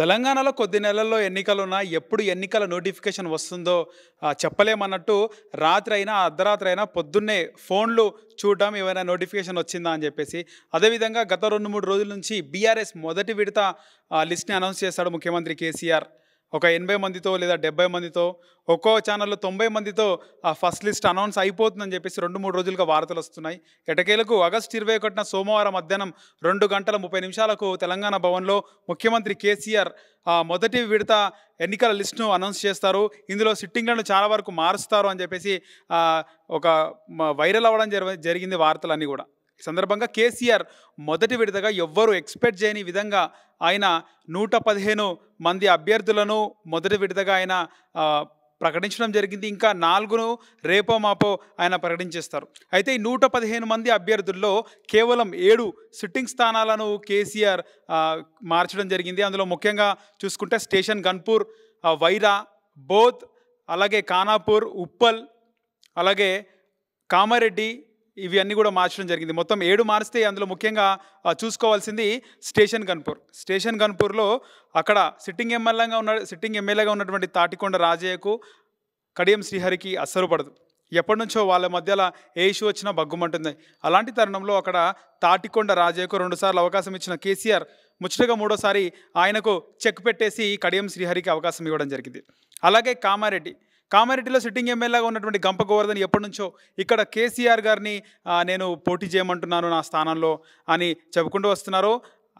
తెలంగాణలో కొద్ది నెలల్లో ఎన్నికలున్నా ఎప్పుడు ఎన్నికల నోటిఫికేషన్ వస్తుందో చెప్పలేమన్నట్టు రాత్రి అయినా అర్ధరాత్రి అయినా పొద్దున్నే ఫోన్లు చూడడం ఏమైనా నోటిఫికేషన్ వచ్చిందా అని చెప్పేసి అదేవిధంగా గత రెండు మూడు రోజుల నుంచి బీఆర్ఎస్ మొదటి విడత లిస్ట్ని అనౌన్స్ చేశాడు ముఖ్యమంత్రి కేసీఆర్ ఒక ఎనభై మందితో లేదా డెబ్బై మందితో ఒక్కో ఛానల్లో తొంభై మందితో ఆ ఫస్ట్ లిస్ట్ అనౌన్స్ అయిపోతుందని చెప్పేసి రెండు మూడు రోజులుగా వార్తలు వస్తున్నాయి ఎటకేలకు ఆగస్టు ఇరవై ఒకటిన సోమవారం మధ్యాహ్నం రెండు గంటల ముప్పై నిమిషాలకు తెలంగాణ భవన్లో ముఖ్యమంత్రి కేసీఆర్ మొదటి విడత ఎన్నికల లిస్టును అనౌన్స్ చేస్తారు ఇందులో సిట్టింగ్లను చాలా వరకు మారుస్తారు అని చెప్పేసి ఒక వైరల్ అవ్వడం జరిగింది వార్తలన్నీ కూడా ఈ సందర్భంగా కేసీఆర్ మొదటి విడతగా ఎవ్వరూ ఎక్స్పెక్ట్ చేయని విధంగా ఆయన నూట పదిహేను మంది అభ్యర్థులను మొదటి విడతగా ఆయన ప్రకటించడం జరిగింది ఇంకా నాలుగును రేపో మాపో ఆయన ప్రకటించేస్తారు అయితే ఈ నూట పదిహేను మంది అభ్యర్థుల్లో కేవలం ఏడు సిట్టింగ్ స్థానాలను కేసీఆర్ మార్చడం జరిగింది అందులో ముఖ్యంగా చూసుకుంటే స్టేషన్ గన్పూర్ వైరా బోధ్ అలాగే కానాపూర్ ఉప్పల్ అలాగే కామారెడ్డి ఇవన్నీ కూడా మార్చడం జరిగింది మొత్తం ఏడు మారిస్తే అందులో ముఖ్యంగా చూసుకోవాల్సింది స్టేషన్ గన్పూర్ స్టేషన్ గన్పూర్లో అక్కడ సిట్టింగ్ ఎమ్మెల్యేగా ఉన్న సిట్టింగ్ ఎమ్మెల్యేగా ఉన్నటువంటి తాటికొండ రాజయ్యకు కడియం శ్రీహరికి అస్సలు పడదు ఎప్పటి నుంచో వాళ్ళ మధ్యలో ఏ ఇష్యూ వచ్చినా బగ్గుమంటుంది అలాంటి తరుణంలో అక్కడ తాటికొండ రాజయ్యకు రెండుసార్లు అవకాశం ఇచ్చిన కేసీఆర్ ముచ్చటగా మూడోసారి ఆయనకు చెక్ పెట్టేసి కడియం శ్రీహరికి అవకాశం ఇవ్వడం జరిగింది అలాగే కామారెడ్డి కామారెడ్డిలో సిట్టింగ్ ఎమ్మెల్యేగా ఉన్నటువంటి గంప గోవర్ధన్ ఎప్పటి నుంచో ఇక్కడ కేసీఆర్ గారిని నేను పోటీ చేయమంటున్నాను నా స్థానంలో అని చెప్పుకుంటూ వస్తున్నారు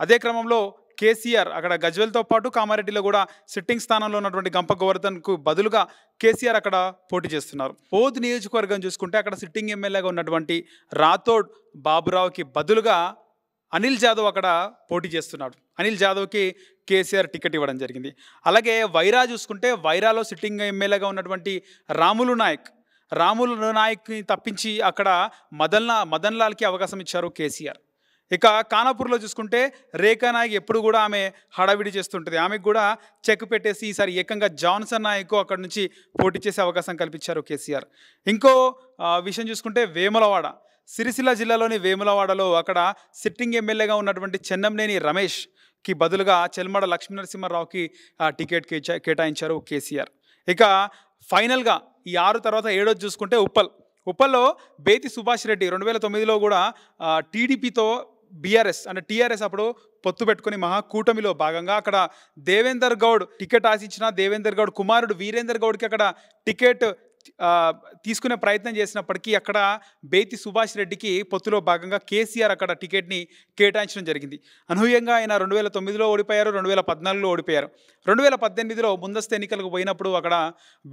అదే క్రమంలో కేసీఆర్ అక్కడ గజ్వెల్తో పాటు కామారెడ్డిలో కూడా సిట్టింగ్ స్థానంలో ఉన్నటువంటి గంప గోవర్ధన్కు బదులుగా కేసీఆర్ అక్కడ పోటీ చేస్తున్నారు పోత్ నియోజకవర్గం చూసుకుంటే అక్కడ సిట్టింగ్ ఎమ్మెల్యేగా ఉన్నటువంటి రాథోడ్ బాబురావుకి బదులుగా అనిల్ జాదవ్ అక్కడ పోటీ చేస్తున్నాడు అనిల్ జాదవ్కి కేసీఆర్ టికెట్ ఇవ్వడం జరిగింది అలాగే వైరా చూసుకుంటే వైరాలో సిట్టింగ్ ఎమ్మెల్యేగా ఉన్నటువంటి రాములు నాయక్ రాములు నాయక్ని తప్పించి అక్కడ మదన్లా మదన్లాల్కి అవకాశం ఇచ్చారు కేసీఆర్ ఇక కానాపూర్లో చూసుకుంటే రేఖా నాయక్ ఎప్పుడు కూడా ఆమె హడావిడి చేస్తుంటుంది ఆమెకు కూడా చెక్ పెట్టేసి ఈసారి ఏకంగా జాన్సన్ నాయక్ అక్కడ నుంచి పోటీ చేసే అవకాశం కల్పించారు కేసీఆర్ ఇంకో విషయం చూసుకుంటే వేములవాడ సిరిసిల్ల జిల్లాలోని వేములవాడలో అక్కడ సిట్టింగ్ ఎమ్మెల్యేగా ఉన్నటువంటి చెన్నంనేని రమేష్ కి బదులుగా చెల్మడ లక్ష్మీనరసింహారావుకి టికెట్ కేటాయించారు కేసీఆర్ ఇక ఫైనల్గా ఈ ఆరు తర్వాత ఏడోది చూసుకుంటే ఉప్పల్ ఉప్పల్లో బేతి సుభాష్ రెడ్డి రెండు వేల తొమ్మిదిలో కూడా టీడీపీతో బీఆర్ఎస్ అంటే టీఆర్ఎస్ అప్పుడు పొత్తు పెట్టుకుని మహాకూటమిలో భాగంగా అక్కడ దేవేందర్ గౌడ్ టికెట్ ఆశించిన దేవేందర్ గౌడ్ కుమారుడు వీరేందర్ గౌడ్కి అక్కడ టికెట్ తీసుకునే ప్రయత్నం చేసినప్పటికీ అక్కడ బేతి సుభాష్ రెడ్డికి పొత్తులో భాగంగా కేసీఆర్ అక్కడ టికెట్ని కేటాయించడం జరిగింది అనూహ్యంగా ఆయన రెండు వేల తొమ్మిదిలో ఓడిపోయారు రెండు వేల పద్నాలుగులో ఓడిపోయారు రెండు వేల పద్దెనిమిదిలో ముందస్తు ఎన్నికలకు పోయినప్పుడు అక్కడ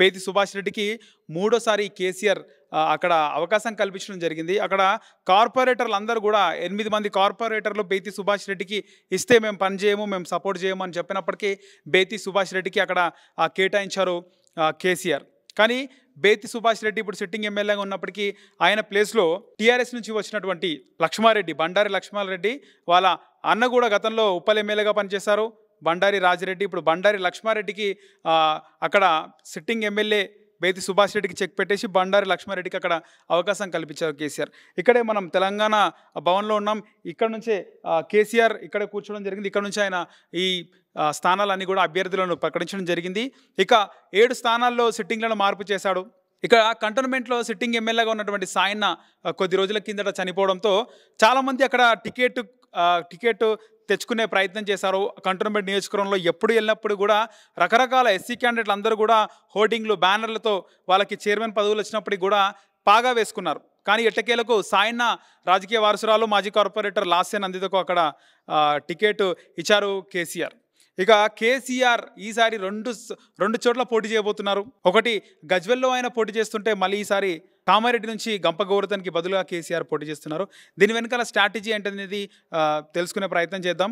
బేతి సుభాష్ రెడ్డికి మూడోసారి కేసీఆర్ అక్కడ అవకాశం కల్పించడం జరిగింది అక్కడ కార్పొరేటర్లు అందరూ కూడా ఎనిమిది మంది కార్పొరేటర్లు బేతి సుభాష్ రెడ్డికి ఇస్తే మేము పనిచేయము మేము సపోర్ట్ చేయము అని చెప్పినప్పటికీ బేతి సుభాష్ రెడ్డికి అక్కడ కేటాయించారు కేసీఆర్ కానీ బేతి సుభాష్ రెడ్డి ఇప్పుడు సిట్టింగ్ ఎమ్మెల్యేగా ఉన్నప్పటికీ ఆయన ప్లేస్లో టీఆర్ఎస్ నుంచి వచ్చినటువంటి లక్ష్మారెడ్డి బండారి లక్ష్మారెడ్డి వాళ్ళ అన్న కూడా గతంలో ఉప్పల్ ఎమ్మెల్యేగా పనిచేశారు బండారి రాజిరెడ్డి ఇప్పుడు బండారి లక్ష్మారెడ్డికి అక్కడ సిట్టింగ్ ఎమ్మెల్యే బేతి సుభాష్ రెడ్డికి చెక్ పెట్టేసి బండారి లక్ష్మారెడ్డికి అక్కడ అవకాశం కల్పించారు కేసీఆర్ ఇక్కడే మనం తెలంగాణ భవన్లో ఉన్నాం ఇక్కడ నుంచే కేసీఆర్ ఇక్కడ కూర్చోవడం జరిగింది ఇక్కడ నుంచి ఆయన ఈ స్థానాలన్నీ కూడా అభ్యర్థులను ప్రకటించడం జరిగింది ఇక ఏడు స్థానాల్లో సిట్టింగ్లను మార్పు చేశాడు ఇక్కడ కంటోన్మెంట్లో సిట్టింగ్ ఎమ్మెల్యేగా ఉన్నటువంటి సాయన్న కొద్ది రోజుల కిందట చనిపోవడంతో చాలామంది అక్కడ టికెట్ టికెట్ తెచ్చుకునే ప్రయత్నం చేశారు కంటోన్మెంట్ నియోజకవర్గంలో ఎప్పుడు వెళ్ళినప్పుడు కూడా రకరకాల ఎస్సీ క్యాండిడేట్లు అందరూ కూడా హోర్డింగ్లు బ్యానర్లతో వాళ్ళకి చైర్మన్ పదవులు వచ్చినప్పటికి కూడా పాగా వేసుకున్నారు కానీ ఎట్టకేలకు సాయన్న రాజకీయ వారసురాలు మాజీ కార్పొరేటర్ లాస్యన్ నందితకు అక్కడ టికెట్ ఇచ్చారు కేసీఆర్ ఇక కేసీఆర్ ఈసారి రెండు రెండు చోట్ల పోటీ చేయబోతున్నారు ఒకటి గజ్వెల్లో ఆయన పోటీ చేస్తుంటే మళ్ళీ ఈసారి కామారెడ్డి నుంచి గంప గౌరతన్కి బదులుగా కేసీఆర్ పోటీ చేస్తున్నారు దీని వెనకాల స్ట్రాటజీ ఏంటనేది తెలుసుకునే ప్రయత్నం చేద్దాం